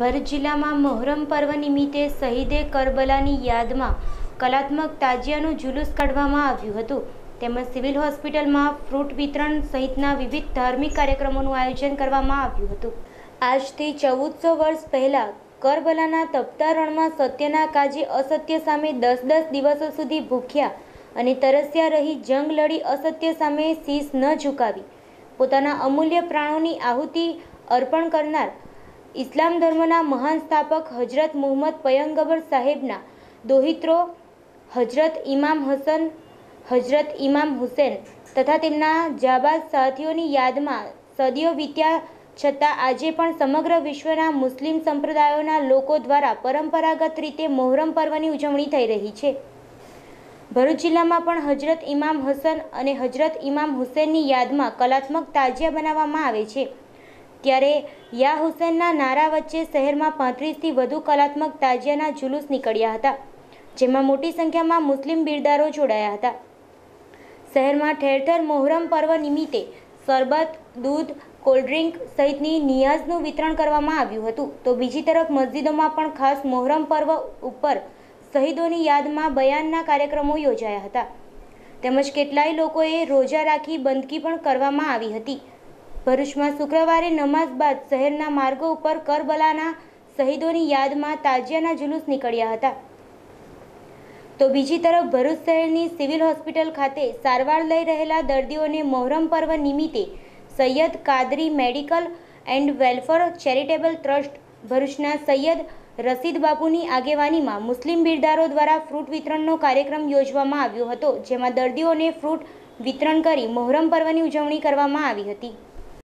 ભરૂચ જિલ્લામાં મોહરમ પર્વ નિમિત્તે શહીદે કરબલાની યાદમાં કલાત્મક તાજિયાનું જુલુસ કાઢવામાં આવ્યું હતું તેમજ સિવિલ હોસ્પિટલમાં ફ્રૂટ વિતરણ સહિતના વિવિધ ધાર્મિક કાર્યક્રમોનું આયોજન કરવામાં આવ્યું હતું આજથી ચૌદસો વર્ષ પહેલાં કરબલાના તપતા સત્યના કાજી અસત્ય સામે દસ દસ દિવસો સુધી ભૂખ્યા અને તરસ્યા રહી જંગ લડી અસત્ય સામે શીશ ન ઝુકાવી પોતાના અમૂલ્ય પ્રાણોની આહુતિ અર્પણ કરનાર ઇસ્લામ ધર્મના મહાન સ્થાપક હજરત મોહમ્મદ પયંગબર સાહેબના દોહિત્રો હજરત ઇમામ હસન હજરત ઇમામ હુસેન તથા તેમના જાબાદ સાથીઓની યાદમાં સદીઓ વીત્યા છતાં આજે પણ સમગ્ર વિશ્વના મુસ્લિમ સંપ્રદાયોના લોકો દ્વારા પરંપરાગત રીતે મોહરમ પર્વની ઉજવણી થઈ રહી છે ભરૂચ જિલ્લામાં પણ હજરત ઇમામ હસન અને હજરત ઇમામ હુસેનની યાદમાં કલાત્મક તાજિયા બનાવવામાં આવે છે ત્યારે યા હુસેનના નારા વચ્ચે શહેરમાં પાંત્રીસથી વધુ કલાત્મક તાજિયાના જુલુસ નીકળ્યા હતા જેમાં મોટી સંખ્યામાં મુસ્લિમ બિરદારો જોડાયા હતા શહેરમાં ઠેર ઠેર મોહરમ પર્વ નિમિત્તે શરબત દૂધ કોલ્ડ્રિંક સહિતની નિયાઝનું વિતરણ કરવામાં આવ્યું હતું તો બીજી તરફ મસ્જિદોમાં પણ ખાસ મોહરમ પર્વ ઉપર શહીદોની યાદમાં બયાનના કાર્યક્રમો યોજાયા હતા તેમજ કેટલાય લોકોએ રોજા રાખી બંદકી પણ કરવામાં આવી હતી ભરૂચમાં શુક્રવારે નમાઝ બાદ શહેરના માર્ગો ઉપર કરબલાના શહીદોની યાદમાં તાજિયાના જુલુસ નીકળ્યા હતા તો બીજી તરફ ભરૂચ શહેરની સિવિલ હોસ્પિટલ ખાતે સારવાર લઈ રહેલા દર્દીઓને મોહરમ પર્વ નિમિત્તે Saiyed Qadri medical and welfare charitable trust ભરૂચના સૈયદ રસીદ બાપુની આગેવાનીમાં મુસ્લિમ બિરદારો દ્વારા ફ્રૂટ વિતરણનો કાર્યક્રમ યોજવામાં આવ્યો હતો જેમાં દર્દીઓને ફ્રૂટ વિતરણ કરી મોહરમ પર્વની ઉજવણી કરવામાં આવી હતી